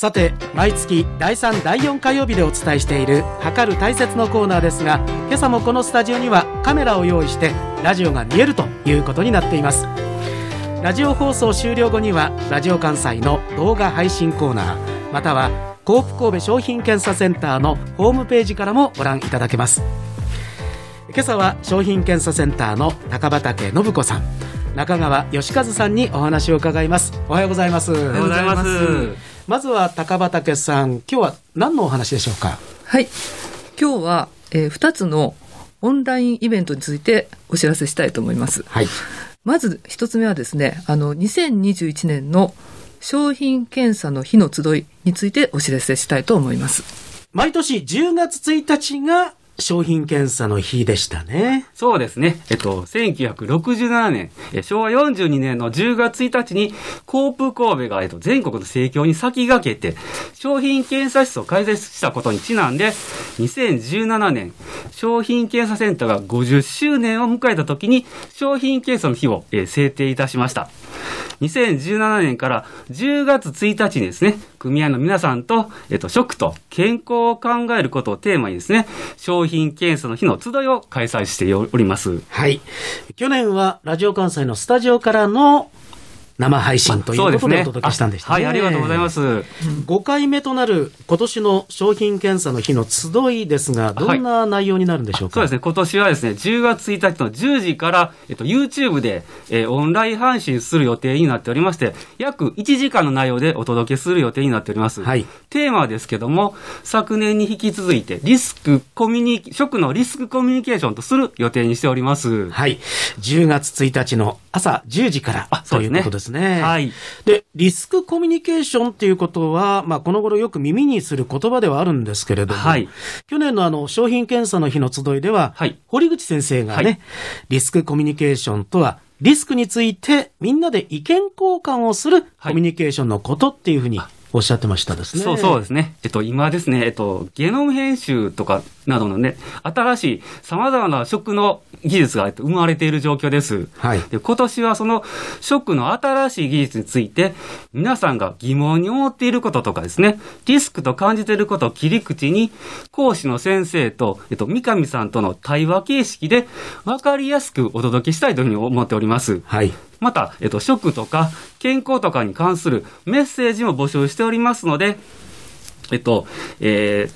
さて毎月第3第4火曜日でお伝えしている「測る大切」のコーナーですが今朝もこのスタジオにはカメラを用意してラジオが見えるということになっていますラジオ放送終了後にはラジオ関西の動画配信コーナーまたはコープ神戸商品検査センターのホームページからもご覧いただけます今朝は商品検査センターの高畑信子さん中川義和さんにお話を伺いますおはようございますおはようございますまずは高畑さん、今日は何のお話でしょうか。はい。今日は、えー、2つのオンラインイベントについてお知らせしたいと思います。はい。まず1つ目はですね、あの、2021年の商品検査の日の集いについてお知らせしたいと思います。毎年10月1日が商品検査の日でしたね。そうですね。えっと、1967年、え昭和42年の10月1日に、コープ神戸が、えっと、全国の盛況に先駆けて、商品検査室を開設したことにちなんで、2017年、商品検査センターが50周年を迎えた時に商品検査の日を、えー、制定いたしました。2017年から10月1日にですね、組合の皆さんと、えっと、食と健康を考えることをテーマにですね、商品検査の日の集いを開催しております。はい。去年はラジオ関西のスタジオからの生配信ということでお届けしたんでした、ね、はい、ありがとうございます。5回目となる今年の商品検査の日の集いですが、どんな内容になるんでしょうか、はい、そうですね、今年はですね、10月1日の10時から、えっと、YouTube で、えー、オンライン配信する予定になっておりまして、約1時間の内容でお届けする予定になっております。はい、テーマですけども、昨年に引き続いて、リスクコミュニ、職のリスクコミュニケーションとする予定にしております。はい。10月1日の朝10時からということですね。はい。で、リスクコミュニケーションっていうことは、まあ、この頃よく耳にする言葉ではあるんですけれども、はい、去年のあの、商品検査の日の集いでは、はい、堀口先生がね、はい、リスクコミュニケーションとは、リスクについてみんなで意見交換をするコミュニケーションのことっていうふうに、はいおっしゃってましたですね。そうそうですね。えっと、今ですね、えっと、ゲノム編集とかなどのね、新しい様々な食の技術が生まれている状況です。はい。で、今年はその食の新しい技術について、皆さんが疑問に思っていることとかですね、リスクと感じていることを切り口に、講師の先生と、えっと、三上さんとの対話形式で、わかりやすくお届けしたいというふうに思っております。はい。また、えっと、食とか健康とかに関するメッセージも募集しておりますので、えっと、えー、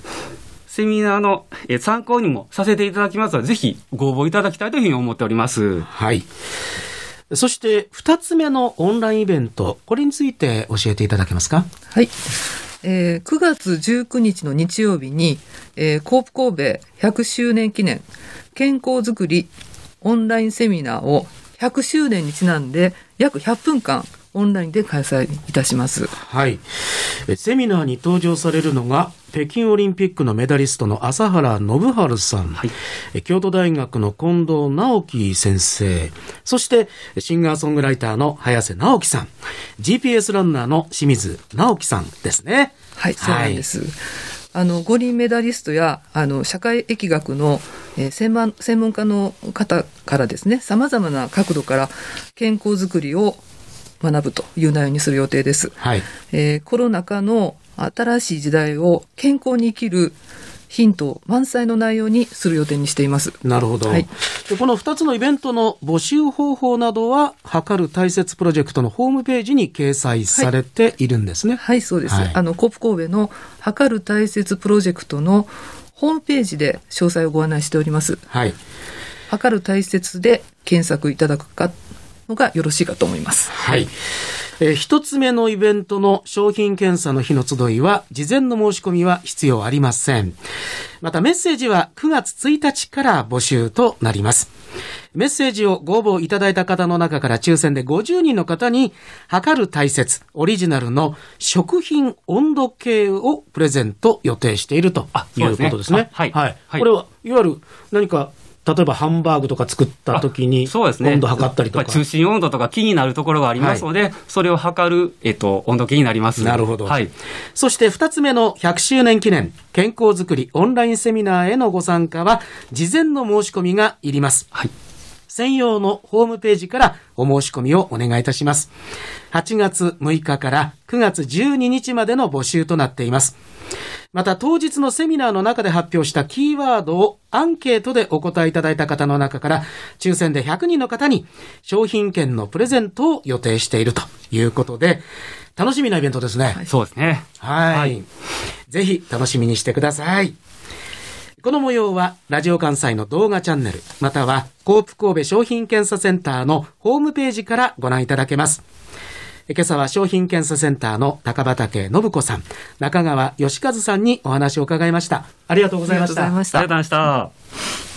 セミナーの参考にもさせていただきますので、ぜひご応募いただきたいというふうに思っております。はい。そして、二つ目のオンラインイベント、これについて教えていただけますかはい。えー、9月19日の日曜日に、えー、コープ神戸100周年記念健康づくりオンラインセミナーを100周年にちなんで約100分間オンラインで開催いたします。はい。セミナーに登場されるのが、北京オリンピックのメダリストの朝原信春さん、はい、京都大学の近藤直樹先生、そしてシンガーソングライターの早瀬直樹さん、GPS ランナーの清水直樹さんですね。はい、そうなんです。はいあの五輪メダリストやあの社会疫学の、えー、専門専門家の方からですねさまざまな角度から健康づくりを学ぶという内容にする予定です。はい、えー、コロナ禍の新しい時代を健康に生きるヒント満載の内容にする予定にしています。なるほど。はい、でこの2つのイベントの募集方法などは、測る大切プロジェクトのホームページに掲載されているんですね。はい、はい、そうです。はい、あの、コープ神戸の測る大切プロジェクトのホームページで詳細をご案内しております。はい。測る大切で検索いただくかのがよろしいかと思います。はい。えー、一つ目のイベントの商品検査の日の集いは、事前の申し込みは必要ありません。またメッセージは9月1日から募集となります。メッセージをご応募いただいた方の中から抽選で50人の方に、測る大切オリジナルの食品温度計をプレゼント予定しているということですね。すねはい。はい。これは、いわゆる何か例えばハンバーグとか作った時に、そうですね。温度測ったりとか。中心温度とか気になるところがありますので、はい、それを測る、えっと、温度計になります。なるほど。はい。そして二つ目の100周年記念、健康づくりオンラインセミナーへのご参加は、事前の申し込みがいります。はい。専用のホームページからお申し込みをお願いいたします。8月6日から9月12日までの募集となっています。また当日のセミナーの中で発表したキーワードをアンケートでお答えいただいた方の中から、抽選で100人の方に商品券のプレゼントを予定しているということで、楽しみなイベントですね。はい、そうですね。はいはい、ぜひ楽しみにしてください。この模様は、ラジオ関西の動画チャンネル、または、コープ神戸商品検査センターのホームページからご覧いただけます。今朝は商品検査センターの高畑信子さん、中川義和さんにお話を伺いました。ありがとうございました。ありがとうございました。ありがとうございました。